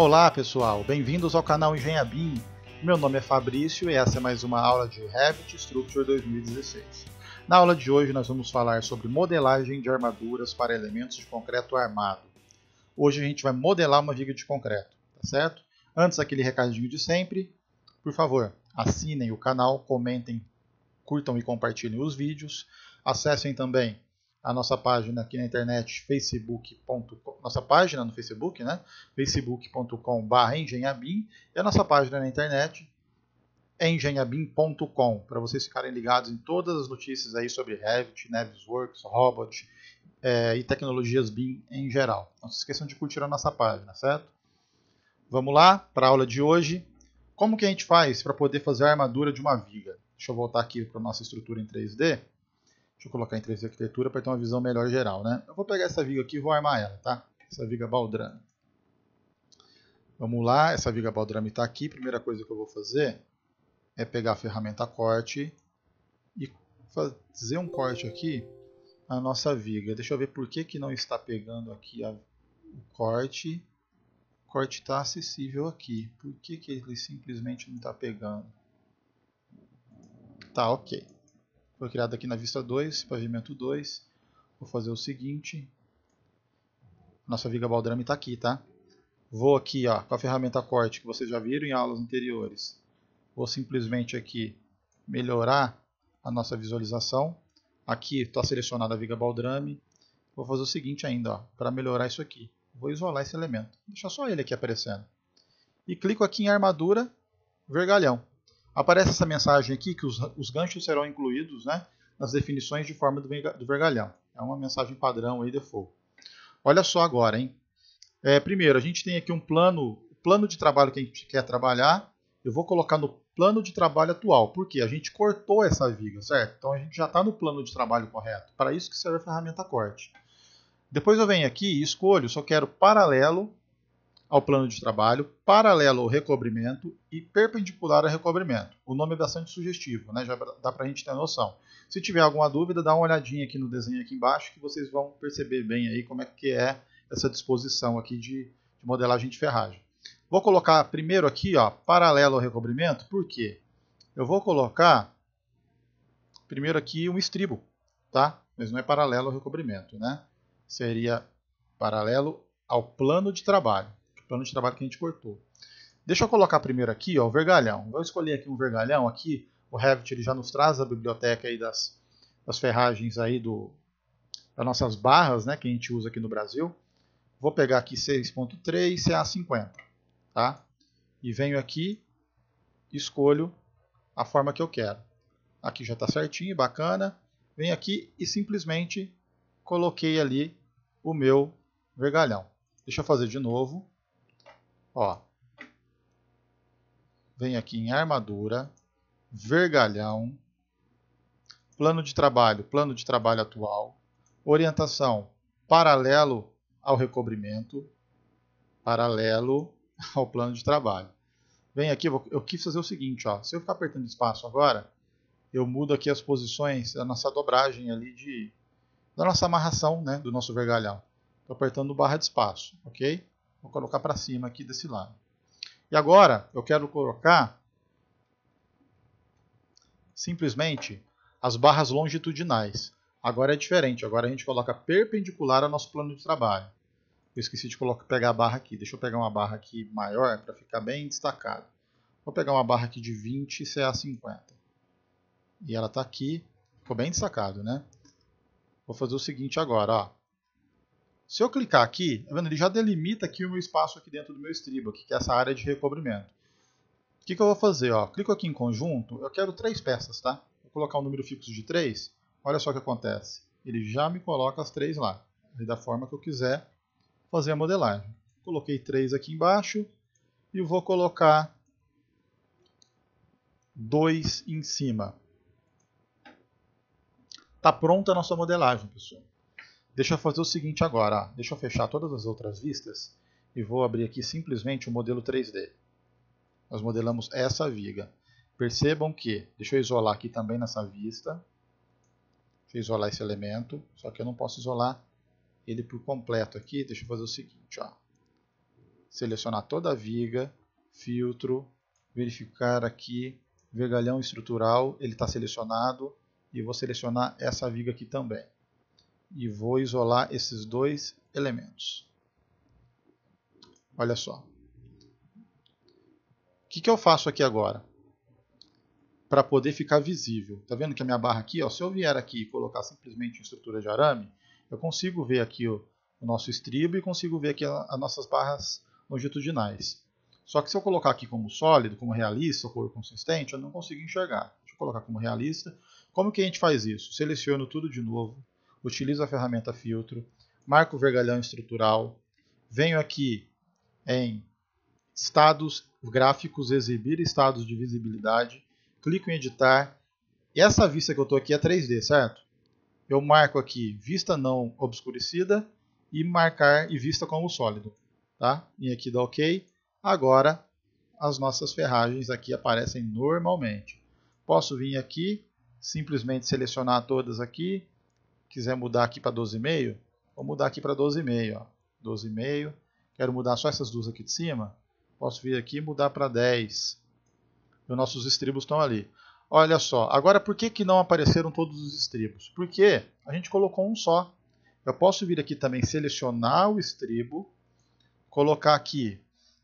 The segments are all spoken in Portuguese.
Olá pessoal, bem-vindos ao canal BIM. Meu nome é Fabrício e essa é mais uma aula de Revit Structure 2016. Na aula de hoje nós vamos falar sobre modelagem de armaduras para elementos de concreto armado. Hoje a gente vai modelar uma viga de concreto, tá certo? Antes aquele recadinho de sempre, por favor, assinem o canal, comentem, curtam e compartilhem os vídeos. Acessem também a nossa página aqui na internet, facebook.com, nossa página no Facebook, né? facebook.com.br engenhabim e a nossa página na internet é engenhabim.com, para vocês ficarem ligados em todas as notícias aí sobre Revit, Navisworks, Robot é, e tecnologias BIM em geral. Não se esqueçam de curtir a nossa página, certo? Vamos lá para a aula de hoje. Como que a gente faz para poder fazer a armadura de uma viga? Deixa eu voltar aqui para a nossa estrutura em 3D. Deixa eu colocar em 3D arquitetura para ter uma visão melhor geral, né? Eu vou pegar essa viga aqui e vou armar ela, tá? Essa viga baldrame. Vamos lá, essa viga baldrame está aqui. Primeira coisa que eu vou fazer é pegar a ferramenta corte e fazer um corte aqui na nossa viga. Deixa eu ver por que, que não está pegando aqui a, o corte. O corte está acessível aqui. Por que, que ele simplesmente não está pegando? Tá, ok foi criado aqui na vista 2, pavimento 2. Vou fazer o seguinte. Nossa viga baldrame está aqui, tá? Vou aqui ó, com a ferramenta corte que vocês já viram em aulas anteriores. Vou simplesmente aqui melhorar a nossa visualização. Aqui está selecionada a viga baldrame. Vou fazer o seguinte ainda, para melhorar isso aqui. Vou isolar esse elemento. Deixar só ele aqui aparecendo. E clico aqui em armadura, vergalhão. Aparece essa mensagem aqui que os, os ganchos serão incluídos né, nas definições de forma do, do vergalhão. É uma mensagem padrão aí, default. Olha só agora, hein? É, primeiro, a gente tem aqui um plano, plano de trabalho que a gente quer trabalhar. Eu vou colocar no plano de trabalho atual, porque a gente cortou essa viga, certo? Então a gente já está no plano de trabalho correto. Para isso que serve a ferramenta corte. Depois eu venho aqui e escolho, só quero paralelo ao plano de trabalho, paralelo ao recobrimento e perpendicular ao recobrimento. O nome é bastante sugestivo, né? já dá para a gente ter noção. Se tiver alguma dúvida, dá uma olhadinha aqui no desenho aqui embaixo que vocês vão perceber bem aí como é que é essa disposição aqui de, de modelagem de ferragem. Vou colocar primeiro aqui, ó, paralelo ao recobrimento, por quê? Eu vou colocar primeiro aqui um estribo, tá? Mas não é paralelo ao recobrimento, né? Seria paralelo ao plano de trabalho plano de trabalho que a gente cortou. Deixa eu colocar primeiro aqui ó, o vergalhão. Eu escolhi aqui um vergalhão, aqui o Revit ele já nos traz a biblioteca aí das, das ferragens aí do, das nossas barras né, que a gente usa aqui no Brasil. Vou pegar aqui 6.3 CA50, tá? E venho aqui, escolho a forma que eu quero. Aqui já está certinho, bacana. Venho aqui e simplesmente coloquei ali o meu vergalhão. Deixa eu fazer de novo. Ó, vem aqui em armadura, vergalhão, plano de trabalho, plano de trabalho atual, orientação paralelo ao recobrimento, paralelo ao plano de trabalho. Vem aqui, eu quis fazer o seguinte, ó, se eu ficar apertando espaço agora, eu mudo aqui as posições, da nossa dobragem ali de da nossa amarração, né, do nosso vergalhão. Estou apertando barra de espaço, ok? Vou colocar para cima aqui desse lado. E agora eu quero colocar simplesmente as barras longitudinais. Agora é diferente, agora a gente coloca perpendicular ao nosso plano de trabalho. Eu esqueci de colocar, pegar a barra aqui, deixa eu pegar uma barra aqui maior para ficar bem destacado. Vou pegar uma barra aqui de 20 CA 50. E ela está aqui, ficou bem destacado, né? Vou fazer o seguinte agora, ó. Se eu clicar aqui, tá vendo? ele já delimita aqui o meu espaço aqui dentro do meu estribo, que é essa área de recobrimento. O que, que eu vou fazer? Ó? Clico aqui em conjunto, eu quero três peças, tá? Vou colocar um número fixo de três. olha só o que acontece. Ele já me coloca as três lá, da forma que eu quiser fazer a modelagem. Coloquei três aqui embaixo e vou colocar dois em cima. Está pronta a nossa modelagem, pessoal. Deixa eu fazer o seguinte agora, deixa eu fechar todas as outras vistas e vou abrir aqui simplesmente o modelo 3D. Nós modelamos essa viga. Percebam que, deixa eu isolar aqui também nessa vista, deixa eu isolar esse elemento, só que eu não posso isolar ele por completo aqui, deixa eu fazer o seguinte, ó. selecionar toda a viga, filtro, verificar aqui, vergalhão estrutural, ele está selecionado, e vou selecionar essa viga aqui também e vou isolar esses dois elementos. Olha só. O que, que eu faço aqui agora? Para poder ficar visível. Está vendo que a minha barra aqui, ó, se eu vier aqui e colocar simplesmente estrutura de arame, eu consigo ver aqui ó, o nosso estribo e consigo ver aqui as nossas barras longitudinais. Só que se eu colocar aqui como sólido, como realista ou cor consistente, eu não consigo enxergar. Deixa eu colocar como realista. Como que a gente faz isso? Seleciono tudo de novo, utilizo a ferramenta filtro, marco o vergalhão estrutural, venho aqui em estados gráficos, exibir estados de visibilidade, clico em editar. E essa vista que eu estou aqui é 3D, certo? Eu marco aqui vista não obscurecida e marcar e vista como sólido. Tá? E aqui dá OK. Agora as nossas ferragens aqui aparecem normalmente. Posso vir aqui, simplesmente selecionar todas aqui, quiser mudar aqui para 12,5, vou mudar aqui para 12,5. 12,5. Quero mudar só essas duas aqui de cima. Posso vir aqui e mudar para 10. E os nossos estribos estão ali. Olha só, agora por que, que não apareceram todos os estribos? Porque a gente colocou um só. Eu posso vir aqui também selecionar o estribo, colocar aqui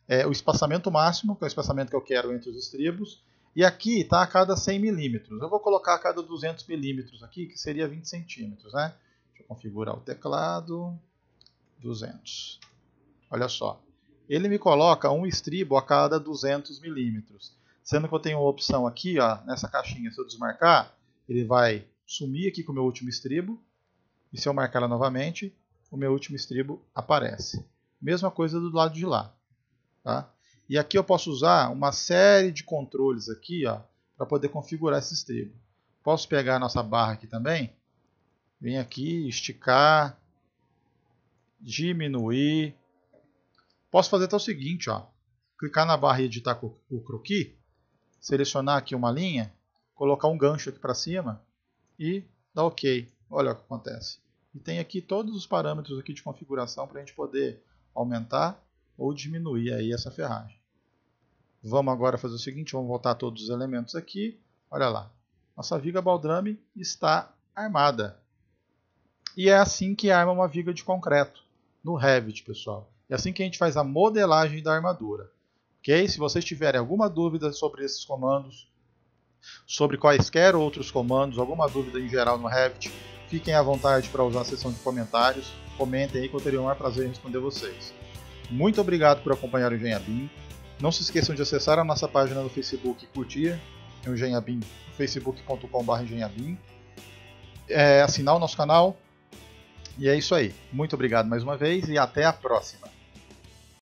é, o espaçamento máximo, que é o espaçamento que eu quero entre os estribos, e aqui está a cada 100 milímetros. Eu vou colocar a cada 200 milímetros aqui, que seria 20 centímetros, né? Deixa eu configurar o teclado. 200. Olha só. Ele me coloca um estribo a cada 200 milímetros. Sendo que eu tenho uma opção aqui, ó, nessa caixinha, se eu desmarcar, ele vai sumir aqui com o meu último estribo. E se eu marcar ela novamente, o meu último estribo aparece. Mesma coisa do lado de lá. Tá? E aqui eu posso usar uma série de controles aqui, ó, para poder configurar esse estribo. Posso pegar a nossa barra aqui também, vem aqui, esticar, diminuir. Posso fazer até o seguinte, ó, clicar na barra e editar o croquis, selecionar aqui uma linha, colocar um gancho aqui para cima e dar OK. Olha o que acontece. E tem aqui todos os parâmetros aqui de configuração para a gente poder aumentar ou diminuir aí essa ferragem. Vamos agora fazer o seguinte, vamos voltar todos os elementos aqui. Olha lá, nossa viga baldrame está armada. E é assim que arma uma viga de concreto no Revit, pessoal. É assim que a gente faz a modelagem da armadura. Ok? Se vocês tiverem alguma dúvida sobre esses comandos, sobre quaisquer outros comandos, alguma dúvida em geral no Revit, fiquem à vontade para usar a seção de comentários. Comentem aí que eu teria o maior prazer em responder vocês. Muito obrigado por acompanhar o Engenha Não se esqueçam de acessar a nossa página no Facebook e curtir é o Engenha facebook.com.br Engenha É, assinar o nosso canal. E é isso aí. Muito obrigado mais uma vez e até a próxima.